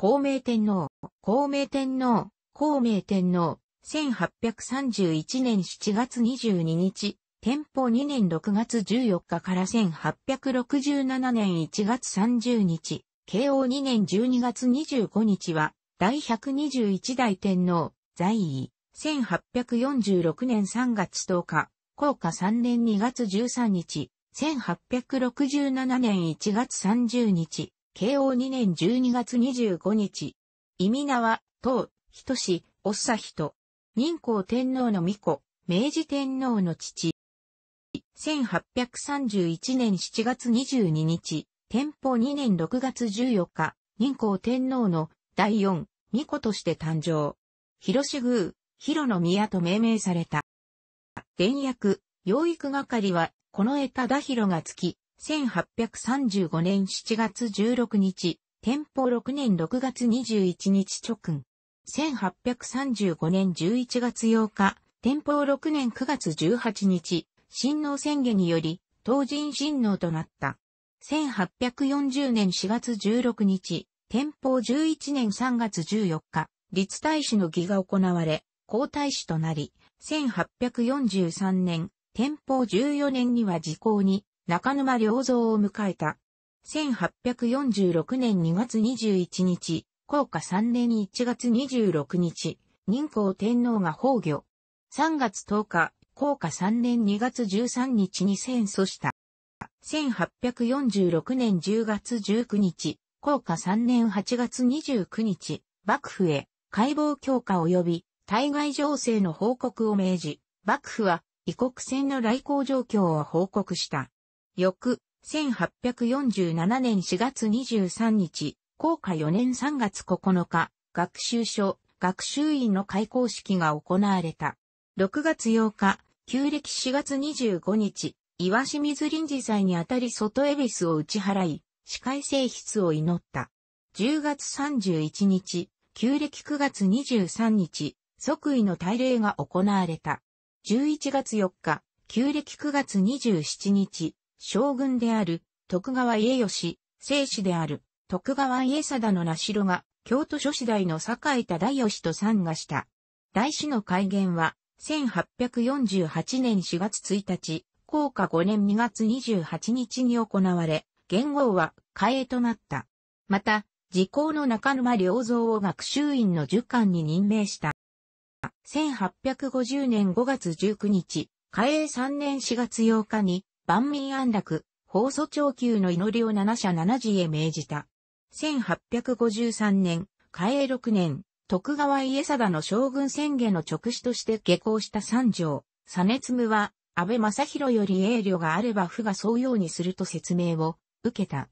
孔明天皇、孔明天皇、孔明天皇、1831年7月22日、天保2年6月14日から1867年1月30日、慶応2年12月25日は、第121代天皇、在位、1846年3月10日、降下3年2月13日、1867年1月30日、慶応2年12月25日、意味名は、唐、人氏、おっさ人。任皇天皇の御子、明治天皇の父。1831年7月22日、天保2年6月14日、任皇天皇の第4、御子として誕生。広志宮、広の宮と命名された。伝訳、養育係は、この枝忠弘がつき、1835年7月16日、天保6年6月21日直訓。1835年11月8日、天保6年9月18日、新納宣言により、当人新納となった。1840年4月16日、天保11年3月14日、立大使の儀が行われ、皇太子となり、1843年、天保14年には時効に、中沼良三を迎えた。1846年2月21日、高下3年1月26日、任皇天皇が崩御。3月10日、高下3年2月13日に戦争した。1846年10月19日、高下3年8月29日、幕府へ解剖強化及び対外情勢の報告を命じ、幕府は異国船の来航状況を報告した。翌、1847年4月23日、高歌4年3月9日、学習所、学習院の開校式が行われた。6月8日、旧暦4月25日、岩清水臨時祭にあたり外恵比寿を打ち払い、司会性筆を祈った。10月31日、旧暦9月23日、即位の大礼が行われた。11月4日、旧暦9月27日、将軍である徳川家義、正史である徳川家定の名城が京都諸市大の坂田大義と参加した。大師の改元は1848年4月1日、高下5年2月28日に行われ、元号は開営となった。また、時効の中沼良造を学習院の受官に任命した。1850年5月19日、開営3年4月8日に、万民安楽、法祖長久の祈りを七社七次へ命じた。1853年、嘉永6年、徳川家定の将軍宣言の直使として下校した三条、熱務は、安倍正弘より栄慮があれば府がそうようにすると説明を受けた。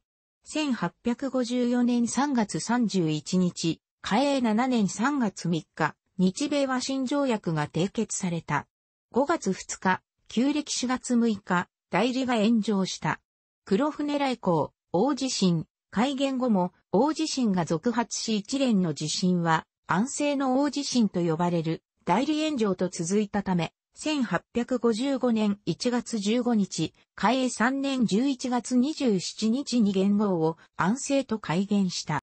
1854年3月31日、嘉永7年3月3日、日米和親条約が締結された。5月2日、旧暦4月6日、代理が炎上した。黒船来航、大地震、改元後も大地震が続発し一連の地震は安政の大地震と呼ばれる代理炎上と続いたため、1855年1月15日、開永3年11月27日に元号を安政と改元した。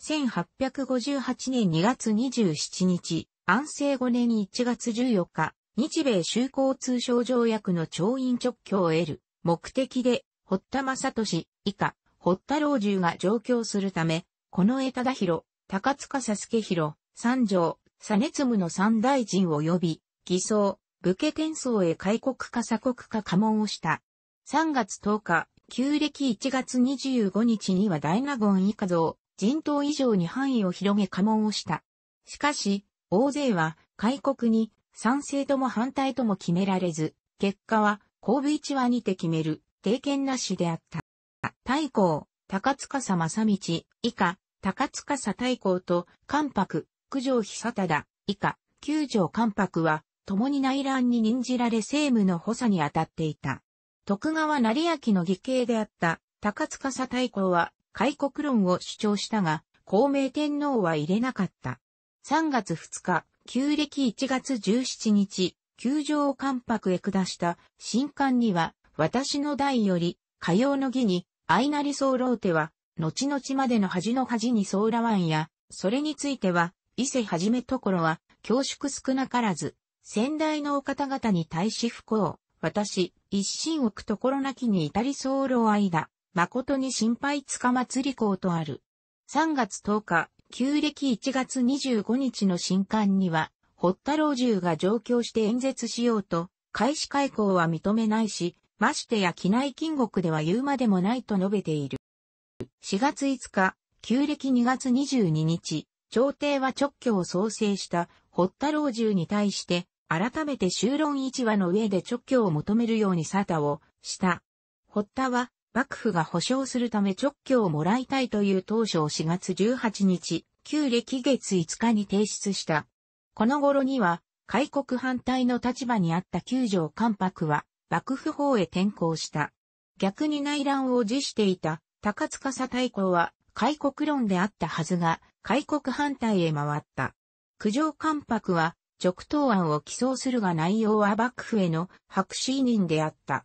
1858年2月27日、安政5年1月14日、日米修好通商条約の調印直挙を得る目的で、堀田正俊以下、堀田老中が上京するため、この江忠広、高塚佐助広、三条、熱務の三大臣を呼び、偽装、武家転送へ開国か鎖国か家紋をした。3月10日、旧暦1月25日には大納言以下像、人頭以上に範囲を広げ家紋をした。しかし、大勢は開国に賛成とも反対とも決められず、結果は、神戸一話にて決める、定見なしであった。太閤、高塚正道、以下、高塚太閤と、関白、九条久忠、以下、九条関白は、共に内乱に任じられ政務の補佐に当たっていた。徳川成明の義兄であった高塚太閤は開国論を主張したが、孔明天皇は入れなかった。3月2日、旧暦1月17日、球場を関白へ下した新刊には、私の代より、火曜の儀に、相なり候手は、後々までの恥の恥にソーラワンや、それについては、伊勢はじめところは、恐縮少なからず、先代のお方々に対し不幸、私、一心置くところなきに至り候間、誠に心配つかまつり公とある。3月10日、旧暦1月25日の新刊には、堀田老中が上京して演説しようと、開始開港は認めないし、ましてや機内禁国では言うまでもないと述べている。4月5日、旧暦2月22日、朝廷は直挙を創生した堀田老中に対して、改めて修論一話の上で直挙を求めるように沙汰をした。堀田は、幕府が保障するため直居をもらいたいという当初を4月18日、旧暦月5日に提出した。この頃には、開国反対の立場にあった九条関白は、幕府法へ転向した。逆に内乱を辞していた高塚佐太公は、開国論であったはずが、開国反対へ回った。九条関白は、直当案を起草するが内容は幕府への白紙委任であった。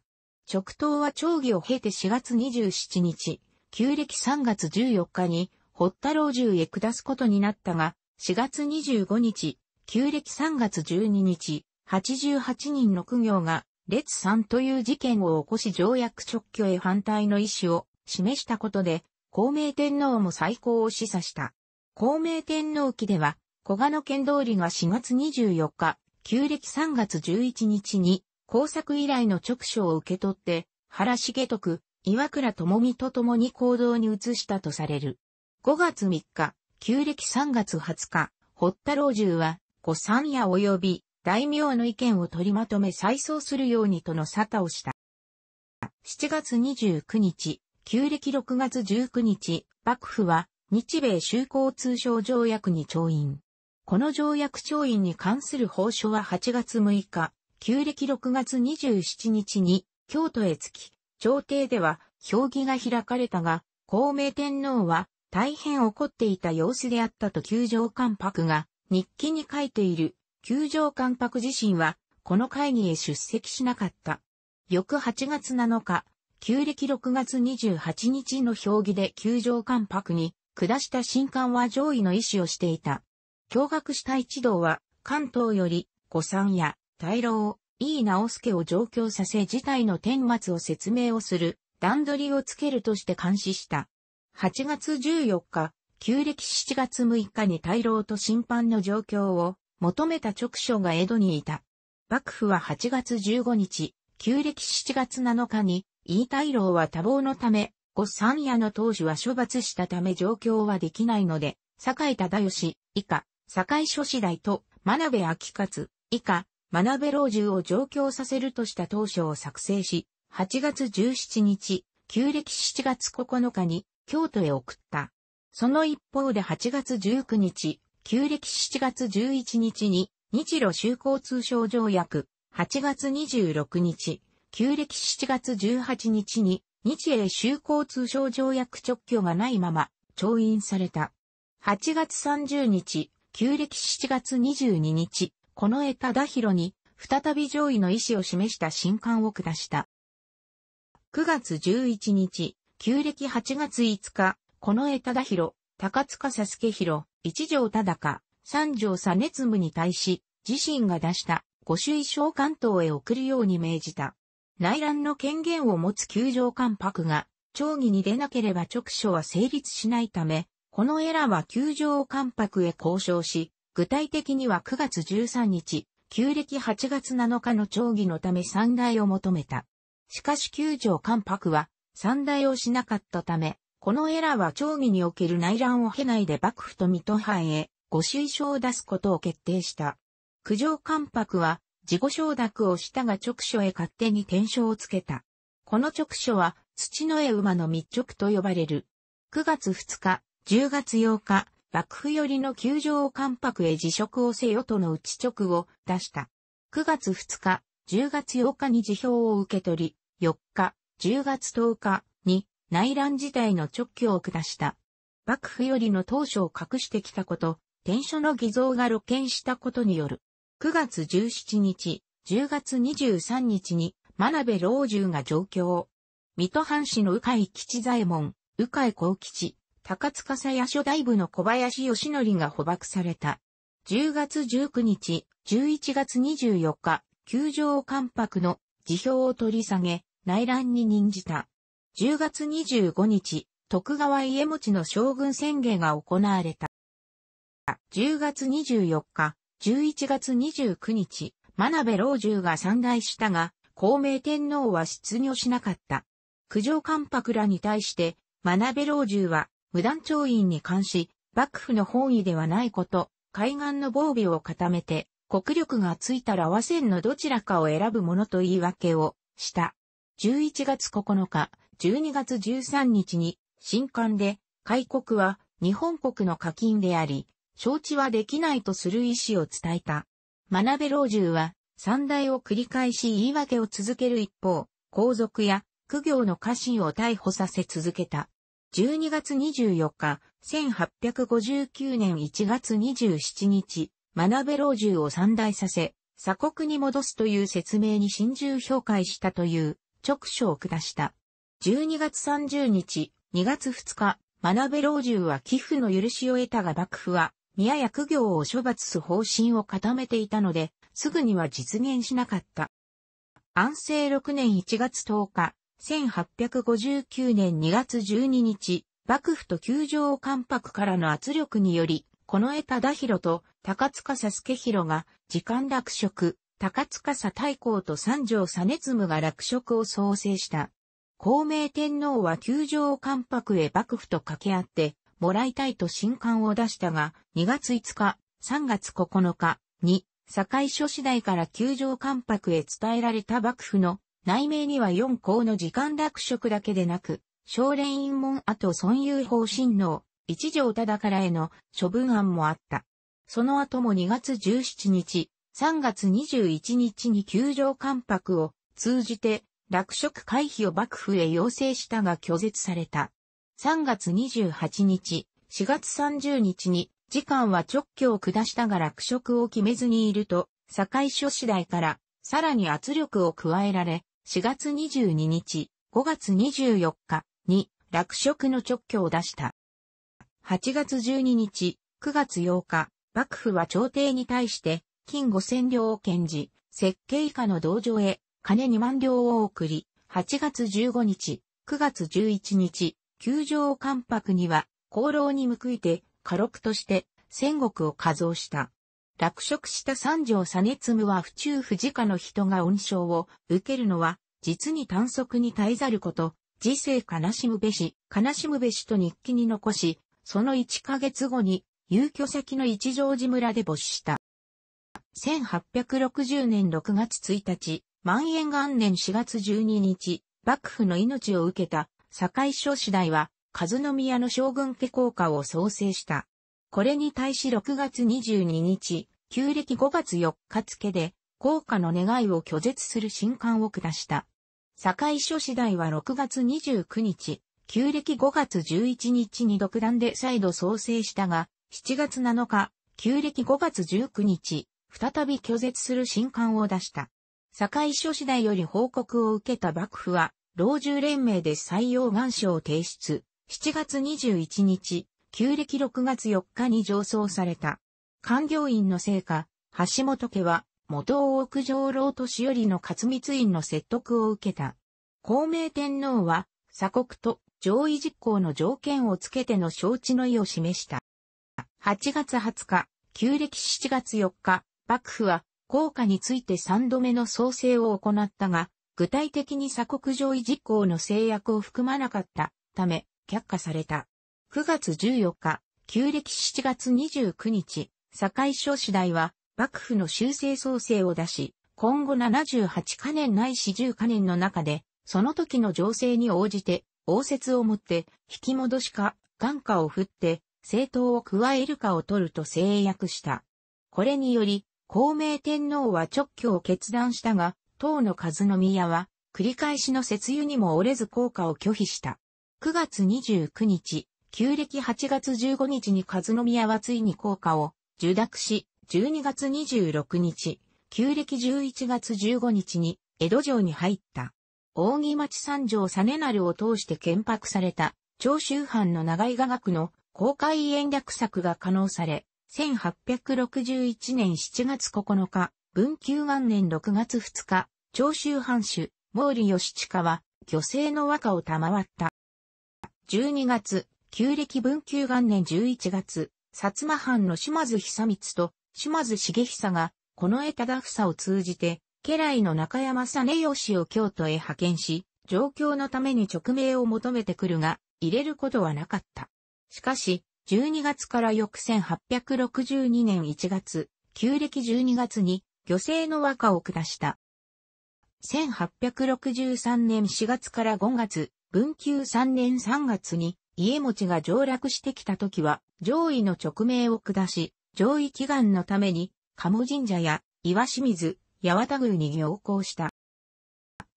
直党は町議を経て4月27日、旧暦3月14日に、堀田老中へ下すことになったが、4月25日、旧暦3月12日、88人の苦行が、列3という事件を起こし条約直挙へ反対の意思を示したことで、孔明天皇も再考を示唆した。孔明天皇期では、小賀の剣通りが4月24日、旧暦3月11日に、工作依頼の直書を受け取って、原重徳、岩倉智美と共に行動に移したとされる。5月3日、旧暦3月20日、堀田老中は、御三夜及び大名の意見を取りまとめ再送するようにとの沙汰をした。7月29日、旧暦6月19日、幕府は日米修好通商条約に調印。この条約調印に関する報書は8月6日、旧暦6月27日に京都へ着き、朝廷では評議が開かれたが、孔明天皇は大変怒っていた様子であったと球場関白が日記に書いている。球場関白自身はこの会議へ出席しなかった。翌8月7日、旧暦6月28日の評議で球場関白に下した新官は上位の意思をしていた。驚愕した一同は関東より誤算や大老、井伊直助を上京させ事態の顛末を説明をする、段取りをつけるとして監視した。8月14日、旧暦7月6日に大老と審判の状況を求めた直書が江戸にいた。幕府は8月15日、旧暦7月7日に、伊大老は多忙のため、御三夜の当主は処罰したため状況はできないので、坂井忠義、以下、堺諸次第と、真鍋秋勝、以下、学べ老中を上京させるとした当初を作成し、8月17日、旧暦7月9日に京都へ送った。その一方で8月19日、旧暦7月11日に日露修好通商条約、8月26日、旧暦7月18日に日英修好通商条約直挙がないまま、調印された。8月30日、旧暦7月22日、この江忠宏に、再び上位の意思を示した新刊を下した。9月11日、旧暦8月5日、この江忠宏、高塚佐助宏、一条忠か、三条佐熱務に対し、自身が出した御朱衣小関東へ送るように命じた。内乱の権限を持つ球場関白が、町議に出なければ直書は成立しないため、この江ラは球場関白へ交渉し、具体的には9月13日、旧暦8月7日の町議のため三大を求めた。しかし九条関白は三大をしなかったため、このエラーは町議における内乱を経ないで幕府と水戸藩へご推奨を出すことを決定した。九条関白は自己承諾をしたが直所へ勝手に転書をつけた。この直所は土の絵馬の密直と呼ばれる。9月2日、10月8日、幕府寄りの球場を関白へ辞職をせよとの打ち直を出した。9月2日、10月8日に辞表を受け取り、4日、10月10日に内乱自体の直挙を下した。幕府よりの当初を隠してきたこと、天書の偽造が露見したことによる。9月17日、10月23日に、真鍋老中が上京。水戸藩士の鵜飼吉左衛門、鵜飼幸吉、高塚さ屋初大部の小林義則が捕獲された。10月19日、11月24日、球場関白の辞表を取り下げ、内乱に任じた。10月25日、徳川家持の将軍宣言が行われた。10月24日、11月29日、真鍋老中が参大したが、孔明天皇は出業しなかった。九条関白らに対して、真鍋老中は、無断調印に関し、幕府の本意ではないこと、海岸の防備を固めて、国力がついたら和船のどちらかを選ぶものと言い訳をした。11月9日、12月13日に、新刊で、開国は日本国の課金であり、承知はできないとする意思を伝えた。学べ老中は、三大を繰り返し言い訳を続ける一方、皇族や、苦行の家臣を逮捕させ続けた。12月24日、1859年1月27日、学べ老中を三大させ、鎖国に戻すという説明に真珠評価したという直書を下した。12月30日、2月2日、学べ老中は寄付の許しを得たが幕府は、宮や苦行を処罰す方針を固めていたので、すぐには実現しなかった。安政6年1月10日、1859年2月12日、幕府と球場関白からの圧力により、この江忠宏と高塚佐助宏が時間落職、高塚佐大公と三条佐熱務が落職を創生した。孔明天皇は球場関白へ幕府と掛け合って、もらいたいと新刊を出したが、2月5日、3月9日に、堺諸次第から球場関白へ伝えられた幕府の内名には4校の時間落職だけでなく、少連院門後孫遊法親王、一条忠からへの処分案もあった。その後も2月17日、3月21日に球場関白を通じて落職回避を幕府へ要請したが拒絶された。3月28日、4月30日に時間は直挙を下したが落職を決めずにいると、堺所次第からさらに圧力を加えられ、4月22日、5月24日に落職の直挙を出した。8月12日、9月8日、幕府は朝廷に対して金5千両を献じ、設計以下の道場へ金2万両を送り、8月15日、9月11日、球場関白には、功労に報いて、家禄として、戦国を加増した。落職した三条実務は府中府自家の人が恩賞を受けるのは、実に短足に耐えざること、時世悲しむべし、悲しむべしと日記に残し、その1ヶ月後に、遊居先の一条寺村で没した。1860年6月1日、万円元年4月12日、幕府の命を受けた、堺諸次第は、和宮の将軍家効果を創生した。これに対し6月22日、旧暦5月4日付で、効果の願いを拒絶する新刊を下した。堺書次第は6月29日、旧暦5月11日に独断で再度創生したが、7月7日、旧暦5月19日、再び拒絶する新刊を出した。堺書次第より報告を受けた幕府は、老中連盟で採用願書を提出。7月21日、旧暦6月4日に上奏された。官業院の成果、橋本家は、元大奥上老年寄りの勝光院の説得を受けた。孔明天皇は、鎖国と上位実行の条件をつけての承知の意を示した。8月20日、旧暦7月4日、幕府は、効果について3度目の創生を行ったが、具体的に鎖国上位実行の制約を含まなかったため、却下された。9月14日、旧暦7月29日、堺諸次第は、幕府の修正創生を出し、今後78カ年ないし10カ年の中で、その時の情勢に応じて、応接をもって、引き戻しか、眼下を振って、政党を加えるかを取ると制約した。これにより、孔明天皇は直挙を決断したが、当の和宮は、繰り返しの節油にも折れず効果を拒否した。9月29日、旧暦8月15日に和宮はついに効果を受諾し、12月26日、旧暦11月15日に、江戸城に入った。大木町三条実成を通して建白された、長州藩の長井画学の公開演略策が可能され、1861年7月9日、文久元年6月2日、長州藩主、毛利義親は、漁政の和歌を賜った。12月、旧暦文久元年11月、薩摩藩の島津久光と島津重久が、この江忠房を通じて、家来の中山実義を京都へ派遣し、状況のために直命を求めてくるが、入れることはなかった。しかし、12月から翌1862年1月、旧暦12月に、漁政の和歌を下した。1863年4月から5月、文久3年3月に、家持が上落してきた時は、上位の直命を下し、上位祈願のために、鴨神社や岩清水、八幡宮に行行した。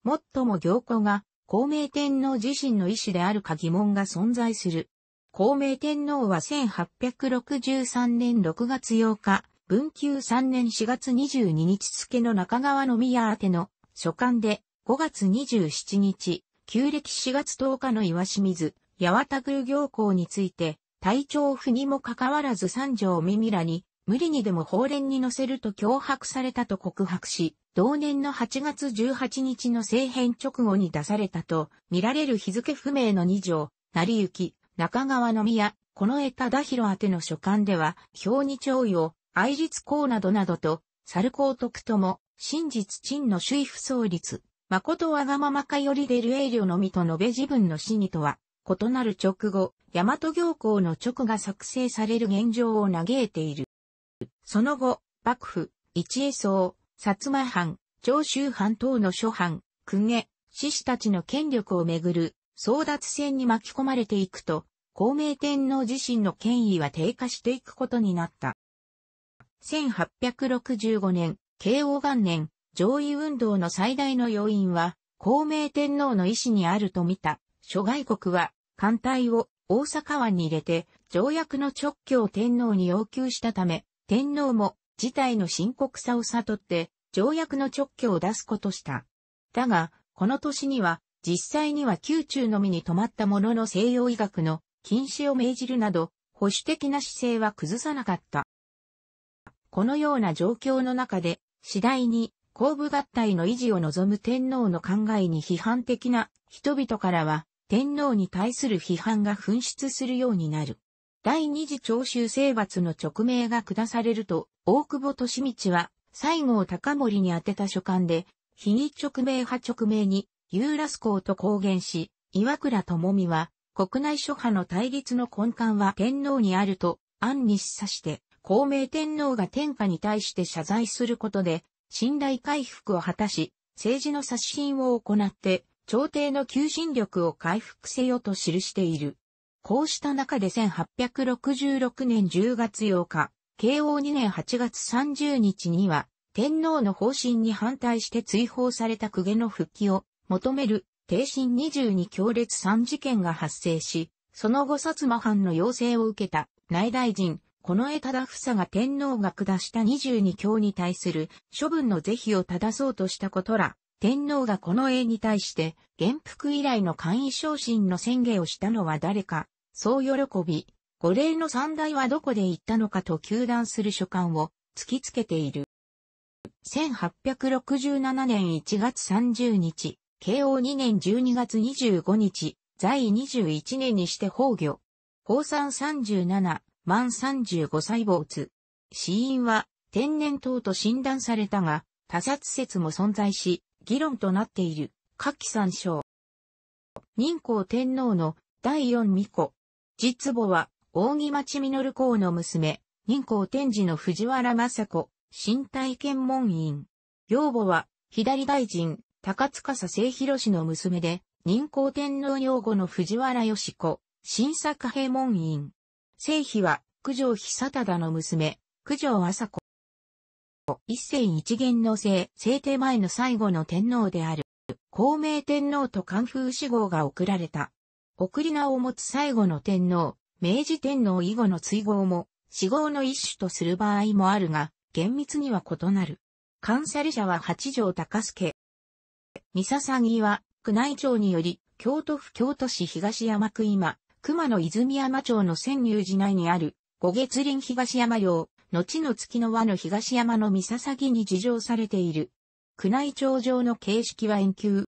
もっとも行行が、孔明天皇自身の意思であるか疑問が存在する。孔明天皇は1863年6月8日、文久3年4月22日付の中川の宮宛ての書簡で5月27日、旧暦4月10日の岩清水、八幡宮行行について、体調不にもかかわらず三条耳らに、無理にでも法連に乗せると脅迫されたと告白し、同年の8月18日の政変直後に出されたと、見られる日付不明の二条、成行、中川の宮、この江田田広宛ての書簡では、表に徴用、愛立公などなどと、猿公徳とも、真実陳の主意不創立、誠わがままかより出る営慮のみと述べ自分の死にとは、異なる直後、大和行行の直が作成される現状を嘆いている。その後、幕府、一衛僧、薩摩藩、長州藩等の諸藩、公家、志士たちの権力をめぐる争奪戦に巻き込まれていくと、孔明天皇自身の権威は低下していくことになった。1865年、慶応元年、上位運動の最大の要因は、孔明天皇の意志にあると見た諸外国は艦隊を大阪湾に入れて条約の直挙を天皇に要求したため、天皇も事態の深刻さを悟って条約の直挙を出すことした。だが、この年には実際には宮中のみに止まったものの西洋医学の禁止を命じるなど保守的な姿勢は崩さなかった。このような状況の中で次第に後部合体の維持を望む天皇の考えに批判的な人々からは天皇に対する批判が噴出するようになる。第二次長州征伐の勅命が下されると、大久保利道は、西郷隆盛に宛てた書簡で、非義勅命派勅命に、ユーラス公と公言し、岩倉智美は、国内諸派の対立の根幹は天皇にあると、暗に示唆して、孔明天皇が天下に対して謝罪することで、信頼回復を果たし、政治の刷新を行って、朝廷の求心力を回復せよと記している。こうした中で1866年10月8日、慶応2年8月30日には、天皇の方針に反対して追放された公家の復帰を求める、帝神22強烈3事件が発生し、その後薩摩藩の要請を受けた内大臣、近衛忠房が天皇が下した22強に対する処分の是非を正そうとしたことら、天皇がこの絵に対して、元服以来の簡易昇進の宣言をしたのは誰か、そう喜び、五霊の三大はどこで行ったのかと求断する書簡を突きつけている。1867年1月30日、慶応2年12月25日、在位21年にして崩御。法三37、満35歳没。死因は天然痘と診断されたが、他殺説も存在し、議論となっている。夏季参照。任皇天皇の第四巫女。実母は、大木町実公の娘、任皇天智の藤原雅子、身体検問員。養母は、左大臣、高塚佐世博氏の娘で、任皇天皇養母の藤原義子、新作平門院。正妃は、九条久忠の娘、九条麻子。一戦一元の生聖帝前の最後の天皇である、孔明天皇と関風死号が贈られた。送り名を持つ最後の天皇、明治天皇以後の追号も、死号の一種とする場合もあるが、厳密には異なる。関西者は八条高助。三笹木は、宮内庁により、京都府京都市東山区今、熊野泉山町の仙入寺内にある、五月林東山陵、後の月の輪の東山の三笹に事情されている。宮内庁上の形式は円球。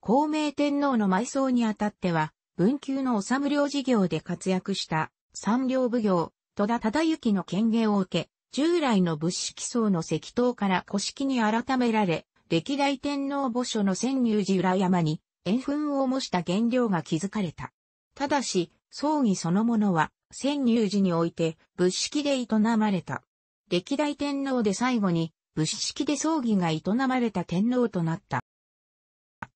孔明天皇の埋葬にあたっては、文久の修領事業で活躍した三領奉行、戸田忠之の権限を受け、従来の物式層の石塔から古式に改められ、歴代天皇墓所の千入寺裏山に、円墳を模した原料が築かれた。ただし、葬儀そのものは、潜入時において仏式で営まれた。歴代天皇で最後に仏式で葬儀が営まれた天皇となった。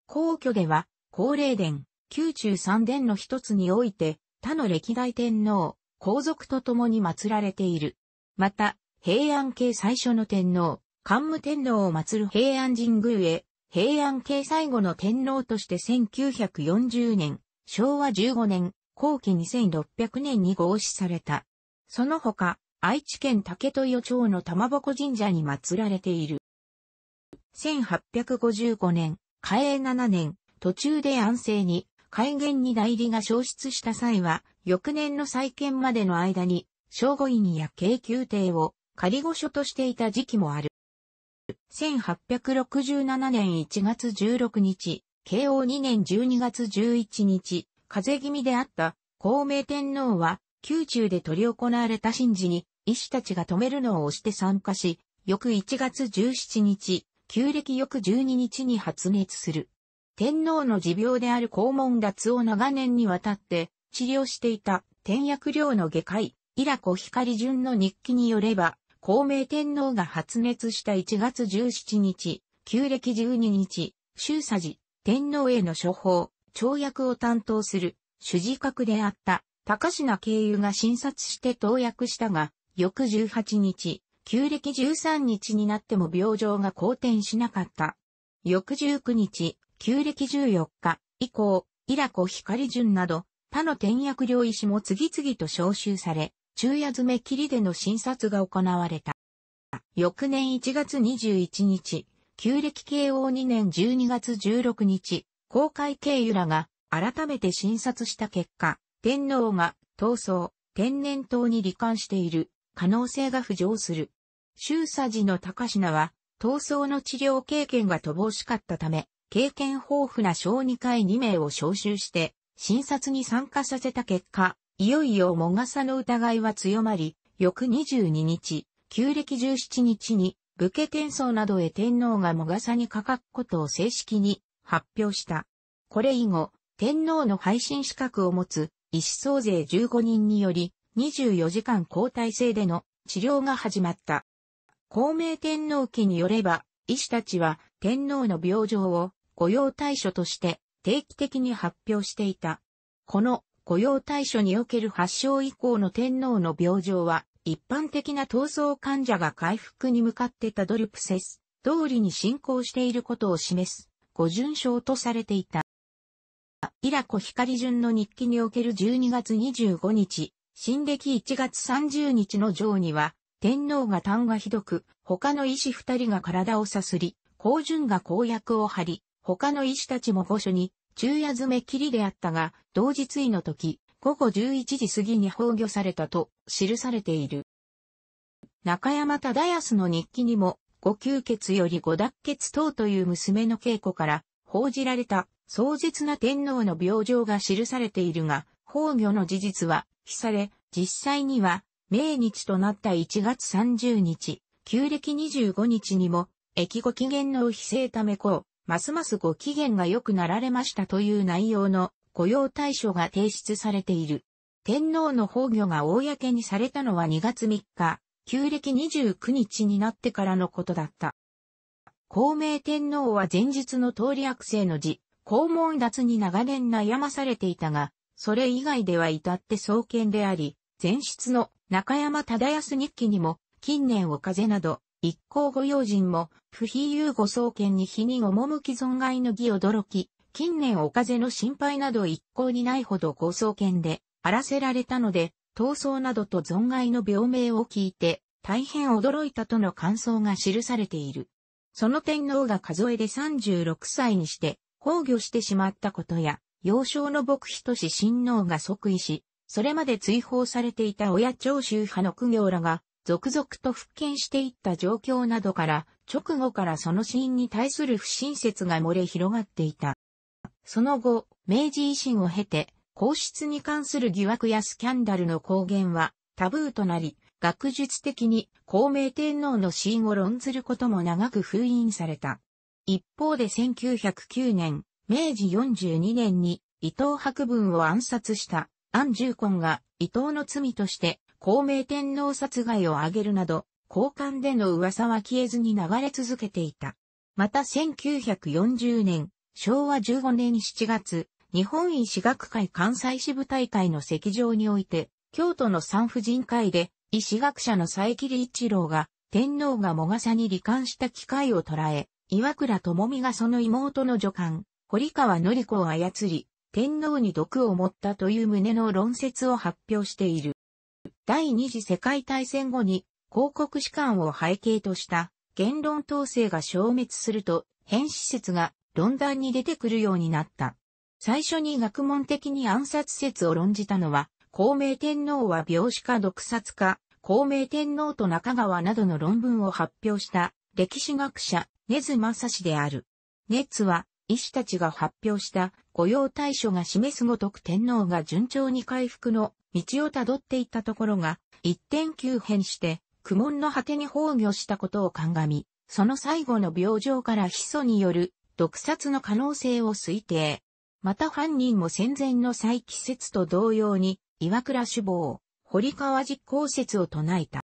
皇居では、高霊殿、宮中三殿の一つにおいて、他の歴代天皇、皇族と共に祀られている。また、平安系最初の天皇、桓武天皇を祀る平安神宮へ、平安系最後の天皇として1940年、昭和15年、後期2600年に合祀された。その他、愛知県竹豊町の玉箱神社に祀られている。1855年、嘉永7年、途中で安政に、開元に代理が消失した際は、翌年の再建までの間に、正午院や京急亭を仮御所としていた時期もある。1867年1月16日、慶応2年12月11日、風邪気味であった孔明天皇は、宮中で執り行われた神事に、医師たちが止めるのを押して参加し、翌1月17日、旧暦翌12日に発熱する。天皇の持病である肛門脱を長年にわたって治療していた天薬寮の外科医、イラコ光順の日記によれば、孔明天皇が発熱した1月17日、旧暦12日、終佐寺、天皇への処方、跳躍を担当する主事格であった高品経由が診察して投薬したが、翌18日、旧暦13日になっても病状が好転しなかった。翌19日、旧暦14日以降、イラコ光順など、他の転薬療医師も次々と招集され、昼夜詰め切りでの診察が行われた。翌年1月21日、旧暦慶応2年12月16日、公開経由らが改めて診察した結果、天皇が闘争、天然痘に罹患している可能性が浮上する。周佐寺の高品は、闘争の治療経験が乏しかったため、経験豊富な小児科医2名を招集して、診察に参加させた結果、いよいよもがさの疑いは強まり、翌22日、旧暦17日に、武家転送などへ天皇がもがさにかかっことを正式に発表した。これ以後、天皇の配信資格を持つ医師総勢15人により、24時間交代制での治療が始まった。孔明天皇記によれば、医師たちは天皇の病状を御用対処として定期的に発表していた。この御用対処における発症以降の天皇の病状は、一般的な闘争患者が回復に向かってたドルプセス通りに進行していることを示す五巡賞とされていた。イラコ光順の日記における12月25日、新暦1月30日の上には、天皇が痰がひどく、他の医師二人が体をさすり、皇順が公約を張り、他の医師たちも御所に、昼夜詰めきりであったが、同日位の時、午後11時過ぎに崩御されたと記されている。中山忠康の日記にも五吸血より五脱血等という娘の稽古から報じられた壮絶な天皇の病状が記されているが、崩御の事実は、被され、実際には、命日となった1月30日、旧暦25日にも、駅ご機嫌の非正ためこう、ますますご機嫌が良くなられましたという内容の雇用対象が提出されている。天皇の崩御が公にされたのは2月3日、旧暦29日になってからのことだった。孔明天皇は前日の通り悪性の字、肛門脱に長年悩まされていたが、それ以外では至って創建であり、前室の中山忠康日記にも、近年お風邪など、一行御用人も、不比優御創建に日に赴き存外の儀驚き、近年お風邪の心配など一向にないほど高創建で、荒らせられたので、闘争などと存外の病名を聞いて、大変驚いたとの感想が記されている。その天皇が数えで36歳にして、崩御してしまったことや、幼少の牧師とし親王が即位し、それまで追放されていた親長州派の苦行らが、続々と復権していった状況などから、直後からその死因に対する不親切が漏れ広がっていた。その後、明治維新を経て、皇室に関する疑惑やスキャンダルの公言はタブーとなり、学術的に孔明天皇の死因を論ずることも長く封印された。一方で1909年、明治42年に伊藤博文を暗殺した安重根が伊藤の罪として孔明天皇殺害を挙げるなど、交換での噂は消えずに流れ続けていた。また1940年、昭和15年7月、日本医師学会関西支部大会の席上において、京都の産婦人会で、医師学者の佐伯利一郎が、天皇がもがさに罹患した機会を捉え、岩倉智美がその妹の助官、堀川のり子を操り、天皇に毒を持ったという旨の論説を発表している。第二次世界大戦後に広告士官を背景とした言論統制が消滅すると、変施説が論壇に出てくるようになった。最初に学問的に暗殺説を論じたのは、孔明天皇は病死か毒殺か、孔明天皇と中川などの論文を発表した歴史学者、根津正史である。根津は、医師たちが発表した御用対処が示すごとく天皇が順調に回復の道をたどっていったところが、一点急変して、苦悶の果てに崩御したことを鑑み、その最後の病状からヒ素による毒殺の可能性を推定。また犯人も戦前の再帰説と同様に、岩倉首謀、堀川実行説を唱えた。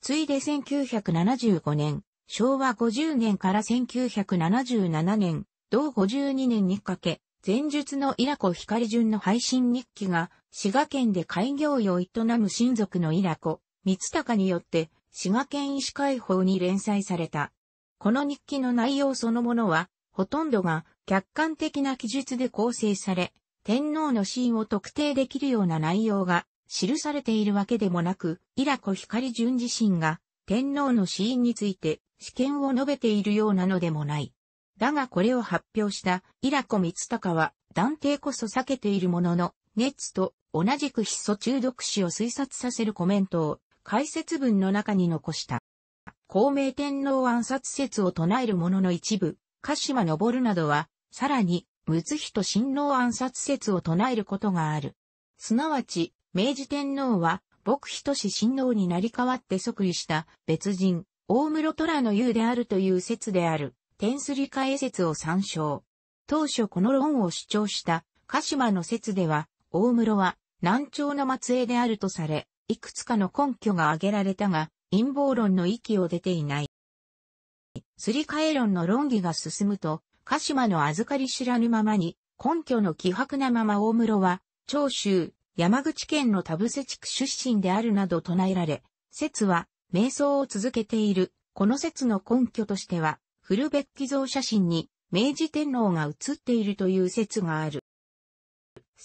ついで1975年、昭和50年から1977年、同52年にかけ、前述のイラコ光順の配信日記が、滋賀県で開業医を営む親族のイラコ、三鷹によって、滋賀県医師会法に連載された。この日記の内容そのものは、ほとんどが客観的な記述で構成され、天皇の死因を特定できるような内容が記されているわけでもなく、イラコ光淳自身が天皇の死因について試験を述べているようなのでもない。だがこれを発表したイラコ光隆は断定こそ避けているものの、熱と同じくヒ素中毒死を推察させるコメントを解説文の中に残した。孔明天皇暗殺説を唱える者の一部、鹿島昇などは、さらに、陸人親王暗殺説を唱えることがある。すなわち、明治天皇は、牧人氏親王になり代わって即位した別人、大室虎の優であるという説である、天すり替え説を参照。当初この論を主張した鹿島の説では、大室は南朝の末裔であるとされ、いくつかの根拠が挙げられたが、陰謀論の域を出ていない。すり替え論の論議が進むと、鹿島の預かり知らぬままに、根拠の希薄なまま大室は、長州、山口県の田伏地区出身であるなど唱えられ、説は、瞑想を続けている。この説の根拠としては、古別寄贈写真に、明治天皇が写っているという説がある。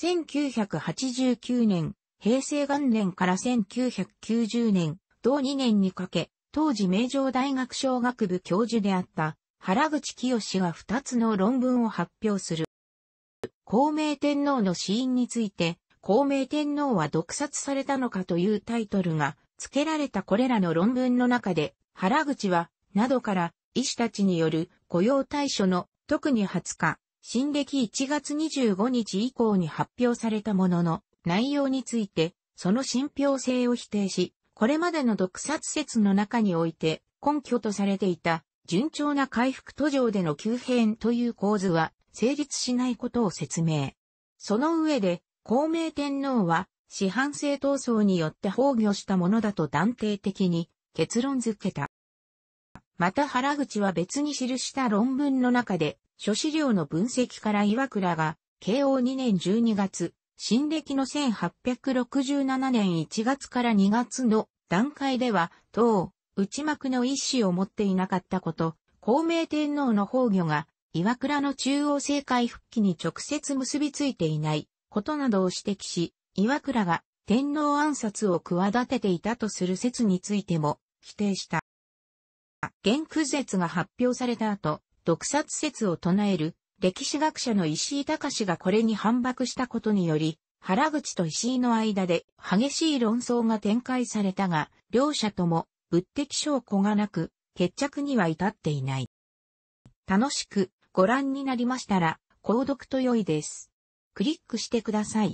1989年、平成元年から1990年、同2年にかけ、当時名城大学小学部教授であった原口清が2つの論文を発表する。孔明天皇の死因について、孔明天皇は毒殺されたのかというタイトルが付けられたこれらの論文の中で、原口は、などから、医師たちによる雇用対処の特に20日、新暦1月25日以降に発表されたものの内容について、その信憑性を否定し、これまでの毒殺説の中において根拠とされていた順調な回復途上での急変という構図は成立しないことを説明。その上で、孔明天皇は、四販性闘争によって崩御したものだと断定的に結論づけた。また原口は別に記した論文の中で、諸資料の分析から岩倉が、慶応2年12月、新暦の1867年1月から2月の段階では、当、内幕の意思を持っていなかったこと、孔明天皇の崩御が、岩倉の中央政界復帰に直接結びついていないことなどを指摘し、岩倉が天皇暗殺を企てていたとする説についても否定した。原九説が発表された後、毒殺説を唱える歴史学者の石井隆がこれに反駁したことにより、原口と石井の間で激しい論争が展開されたが、両者とも物的証拠がなく、決着には至っていない。楽しくご覧になりましたら、購読と良いです。クリックしてください。